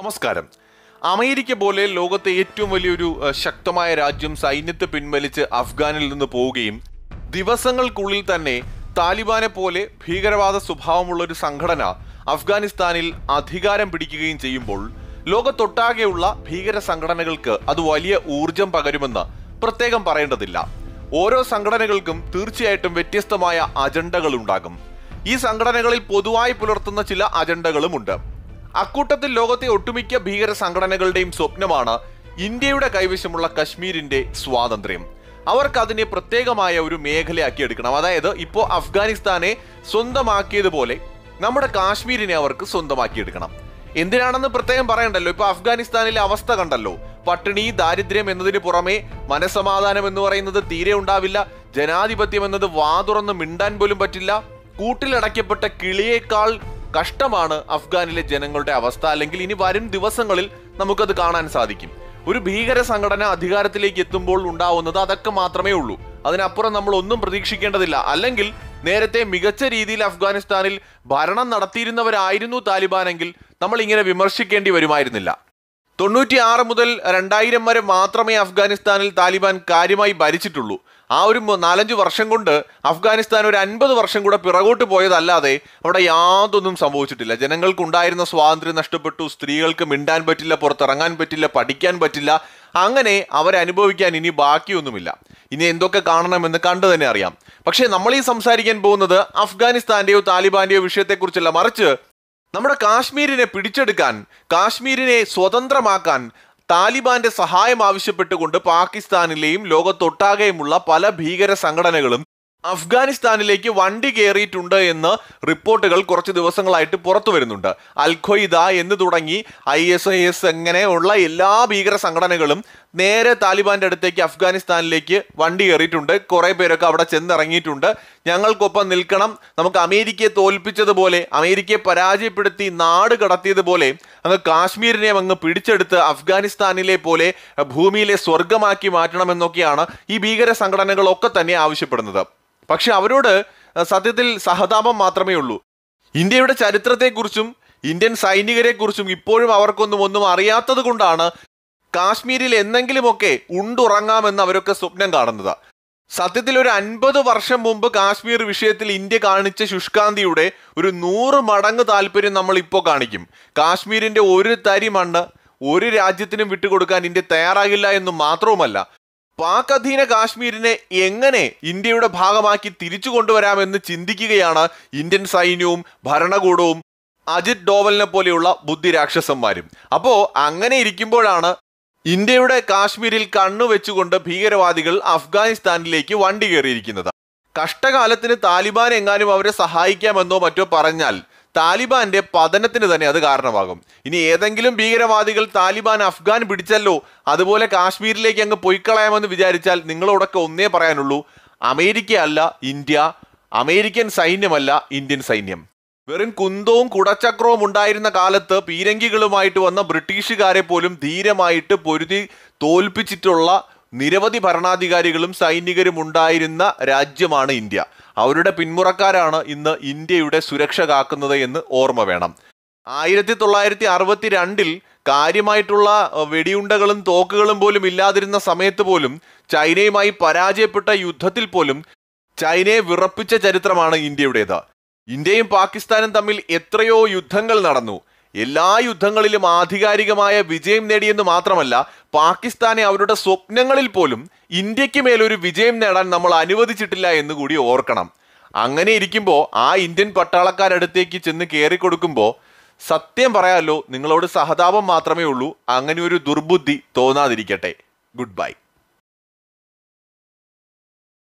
നമസ്കാരം അമേരിക്ക പോലെ ലോകത്തെ ഏറ്റവും വലിയൊരു ശക്തമായ രാജ്യം സൈന്യത്തെ പിൻവലിച്ച് അഫ്ഗാനിൽ നിന്ന് പോവുകയും ദിവസങ്ങൾക്കുള്ളിൽ തന്നെ താലിബാനെ പോലെ ഭീകരവാദ സ്വഭാവമുള്ള ഒരു സംഘടന അഫ്ഗാനിസ്ഥാനിൽ അധികാരം പിടിക്കുകയും ചെയ്യുമ്പോൾ ലോകത്തൊട്ടാകെയുള്ള ഭീകര സംഘടനകൾക്ക് അത് വലിയ ഊർജം പകരുമെന്ന് പ്രത്യേകം പറയേണ്ടതില്ല ഓരോ സംഘടനകൾക്കും തീർച്ചയായിട്ടും വ്യത്യസ്തമായ അജണ്ടകളുണ്ടാകും ഈ സംഘടനകളിൽ പൊതുവായി പുലർത്തുന്ന ചില അജണ്ടകളുമുണ്ട് അക്കൂട്ടത്തിൽ ലോകത്തെ ഒട്ടുമിക്ക ഭീകര സംഘടനകളുടെയും സ്വപ്നമാണ് ഇന്ത്യയുടെ കൈവശമുള്ള കശ്മീരിന്റെ സ്വാതന്ത്ര്യം അവർക്ക് അതിനെ പ്രത്യേകമായ ഒരു മേഖലയാക്കി എടുക്കണം അതായത് ഇപ്പോൾ അഫ്ഗാനിസ്ഥാനെ സ്വന്തമാക്കിയതുപോലെ നമ്മുടെ കാശ്മീരിനെ അവർക്ക് സ്വന്തമാക്കി എടുക്കണം എന്തിനാണെന്ന് പ്രത്യേകം പറയണ്ടല്ലോ ഇപ്പൊ അഫ്ഗാനിസ്ഥാനിലെ അവസ്ഥ കണ്ടല്ലോ പട്ടിണി ദാരിദ്ര്യം എന്നതിന് പുറമെ മനസമാധാനം എന്ന് പറയുന്നത് തീരെ ഉണ്ടാവില്ല ജനാധിപത്യം എന്നത് വാതുറന്ന് മിണ്ടാൻ പോലും പറ്റില്ല കൂട്ടിലടയ്ക്കപ്പെട്ട കിളിയേക്കാൾ കഷ്ടമാണ് അഫ്ഗാനിലെ ജനങ്ങളുടെ അവസ്ഥ അല്ലെങ്കിൽ ഇനി വരും ദിവസങ്ങളിൽ നമുക്കത് കാണാൻ സാധിക്കും ഒരു ഭീകര സംഘടന അധികാരത്തിലേക്ക് എത്തുമ്പോൾ ഉണ്ടാവുന്നത് അതൊക്കെ മാത്രമേ ഉള്ളൂ അതിനപ്പുറം നമ്മൾ ഒന്നും പ്രതീക്ഷിക്കേണ്ടതില്ല അല്ലെങ്കിൽ നേരത്തെ മികച്ച രീതിയിൽ അഫ്ഗാനിസ്ഥാനിൽ ഭരണം നടത്തിയിരുന്നവരായിരുന്നു താലിബാനെങ്കിൽ നമ്മൾ ഇങ്ങനെ വിമർശിക്കേണ്ടി വരുമായിരുന്നില്ല തൊണ്ണൂറ്റിയാറ് മുതൽ രണ്ടായിരം വരെ മാത്രമേ അഫ്ഗാനിസ്ഥാനിൽ താലിബാൻ കാര്യമായി ഭരിച്ചിട്ടുള്ളൂ ആ ഒരു നാലഞ്ച് വർഷം കൊണ്ട് അഫ്ഗാനിസ്ഥാൻ ഒരു അൻപത് വർഷം കൂടെ പിറകോട്ട് പോയതല്ലാതെ അവിടെ യാതൊന്നും സംഭവിച്ചിട്ടില്ല ജനങ്ങൾക്കുണ്ടായിരുന്ന സ്വാതന്ത്ര്യം നഷ്ടപ്പെട്ടു സ്ത്രീകൾക്ക് മിണ്ടാൻ പറ്റില്ല പുറത്തിറങ്ങാൻ പറ്റില്ല പഠിക്കാൻ പറ്റില്ല അങ്ങനെ അവരനുഭവിക്കാൻ ഇനി ബാക്കിയൊന്നുമില്ല ഇനി എന്തൊക്കെ കാണണമെന്ന് കണ്ടു തന്നെ അറിയാം പക്ഷേ നമ്മൾ ഈ സംസാരിക്കാൻ പോകുന്നത് അഫ്ഗാനിസ്ഥാന്റെയോ താലിബാന്റെയോ വിഷയത്തെക്കുറിച്ചല്ല മറിച്ച് നമ്മുടെ കാശ്മീരിനെ പിടിച്ചെടുക്കാൻ കാശ്മീരിനെ സ്വതന്ത്രമാക്കാൻ താലിബാന്റെ സഹായം ആവശ്യപ്പെട്ടുകൊണ്ട് പാകിസ്ഥാനിലെയും ലോകത്തൊട്ടാകെയുമുള്ള പല ഭീകര സംഘടനകളും അഫ്ഗാനിസ്ഥാനിലേക്ക് വണ്ടി കയറിയിട്ടുണ്ട് എന്ന് റിപ്പോർട്ടുകൾ കുറച്ച് ദിവസങ്ങളായിട്ട് പുറത്തു വരുന്നുണ്ട് അൽഖയ്ദ എന്ന് തുടങ്ങി ഐ എസ് ഐ എസ് എങ്ങനെയുള്ള എല്ലാ ഭീകര സംഘടനകളും നേരെ താലിബാന്റെ അടുത്തേക്ക് അഫ്ഗാനിസ്ഥാനിലേക്ക് വണ്ടി കയറിയിട്ടുണ്ട് കുറേ പേരൊക്കെ അവിടെ ചെന്നിറങ്ങിയിട്ടുണ്ട് ഞങ്ങൾക്കൊപ്പം നിൽക്കണം നമുക്ക് അമേരിക്കയെ തോൽപ്പിച്ചതുപോലെ അമേരിക്കയെ പരാജയപ്പെടുത്തി നാട് കടത്തിയതുപോലെ അങ്ങ് കാശ്മീരിനെ അങ്ങ് പിടിച്ചെടുത്ത് അഫ്ഗാനിസ്ഥാനിലെ പോലെ ഭൂമിയിലെ സ്വർഗമാക്കി മാറ്റണമെന്നൊക്കെയാണ് ഈ ഭീകര സംഘടനകളൊക്കെ തന്നെ ആവശ്യപ്പെടുന്നത് പക്ഷെ അവരോട് സത്യത്തിൽ സഹതാപം മാത്രമേ ഉള്ളൂ ഇന്ത്യയുടെ ചരിത്രത്തെക്കുറിച്ചും ഇന്ത്യൻ സൈനികരെക്കുറിച്ചും ഇപ്പോഴും അവർക്കൊന്നും ഒന്നും അറിയാത്തത് കൊണ്ടാണ് കാശ്മീരിൽ എന്തെങ്കിലുമൊക്കെ ഉണ്ടുറങ്ങാമെന്ന് അവരൊക്കെ സ്വപ്നം കാണുന്നത് സത്യത്തിൽ ഒരു അൻപത് വർഷം മുമ്പ് കാശ്മീർ വിഷയത്തിൽ ഇന്ത്യ കാണിച്ച ശുഷ്കാന്തിയുടെ ഒരു നൂറ് മടങ്ങ് താല്പര്യം നമ്മൾ ഇപ്പോൾ കാണിക്കും കാശ്മീരിൻ്റെ ഒരു തരി മണ്ണ് ഒരു രാജ്യത്തിനും വിട്ടുകൊടുക്കാൻ ഇന്ത്യ തയ്യാറാകില്ല എന്ന് മാത്രവുമല്ല പാക് അധീന കാശ്മീരിനെ എങ്ങനെ ഇന്ത്യയുടെ ഭാഗമാക്കി തിരിച്ചു കൊണ്ടുവരാമെന്ന് ചിന്തിക്കുകയാണ് ഇന്ത്യൻ സൈന്യവും ഭരണകൂടവും അജിത് ഡോവലിനെ പോലെയുള്ള ബുദ്ധിരാക്ഷസന്മാരും അപ്പോൾ അങ്ങനെ ഇരിക്കുമ്പോഴാണ് ഇന്ത്യയുടെ കാശ്മീരിൽ കണ്ണുവെച്ചുകൊണ്ട് ഭീകരവാദികൾ അഫ്ഗാനിസ്ഥാനിലേക്ക് വണ്ടി കയറിയിരിക്കുന്നത് കഷ്ടകാലത്തിന് താലിബാൻ എങ്ങാനും അവരെ സഹായിക്കാമെന്നോ മറ്റോ പറഞ്ഞാൽ താലിബാന്റെ പതനത്തിന് തന്നെ അത് കാരണമാകും ഇനി ഏതെങ്കിലും ഭീകരവാദികൾ താലിബാൻ അഫ്ഗാൻ പിടിച്ചല്ലോ അതുപോലെ കാശ്മീരിലേക്ക് അങ്ങ് പൊയ്ക്കളയാമെന്ന് വിചാരിച്ചാൽ നിങ്ങളോടൊക്കെ ഒന്നേ പറയാനുള്ളൂ അമേരിക്ക അല്ല ഇന്ത്യ അമേരിക്കൻ സൈന്യമല്ല ഇന്ത്യൻ സൈന്യം വെറും കുന്തവും കുടച്ചക്രവും ഉണ്ടായിരുന്ന കാലത്ത് പീരങ്കികളുമായിട്ട് വന്ന ബ്രിട്ടീഷുകാരെ പോലും ധീരമായിട്ട് പൊരുതി തോൽപ്പിച്ചിട്ടുള്ള നിരവധി ഭരണാധികാരികളും സൈനികരും ഉണ്ടായിരുന്ന രാജ്യമാണ് ഇന്ത്യ അവരുടെ പിന്മുറക്കാരാണ് ഇന്ന് ഇന്ത്യയുടെ സുരക്ഷ കാക്കുന്നത് എന്ന് ഓർമ്മ വേണം ആയിരത്തി തൊള്ളായിരത്തി അറുപത്തി രണ്ടിൽ കാര്യമായിട്ടുള്ള വെടിയുണ്ടകളും തോക്കുകളും പോലും ഇല്ലാതിരുന്ന സമയത്ത് പോലും ചൈനയുമായി പരാജയപ്പെട്ട യുദ്ധത്തിൽ പോലും ചൈനയെ വിറപ്പിച്ച ചരിത്രമാണ് ഇന്ത്യയുടേത് ഇന്ത്യയും പാകിസ്ഥാനും തമ്മിൽ എത്രയോ യുദ്ധങ്ങൾ നടന്നു എല്ലാ യുദ്ധങ്ങളിലും ആധികാരികമായ വിജയം നേടിയെന്ന് മാത്രമല്ല പാകിസ്ഥാനെ അവരുടെ സ്വപ്നങ്ങളിൽ പോലും ഇന്ത്യക്ക് മേലൊരു വിജയം നേടാൻ നമ്മൾ അനുവദിച്ചിട്ടില്ല എന്ന് കൂടി ഓർക്കണം അങ്ങനെ ഇരിക്കുമ്പോൾ ആ ഇന്ത്യൻ പട്ടാളക്കാരടുത്തേക്ക് ചെന്ന് കയറിക്കൊടുക്കുമ്പോൾ സത്യം പറയാമല്ലോ നിങ്ങളോട് സഹതാപം മാത്രമേ ഉള്ളൂ അങ്ങനെ ഒരു ദുർബുദ്ധി തോന്നാതിരിക്കട്ടെ ഗുഡ് ബൈ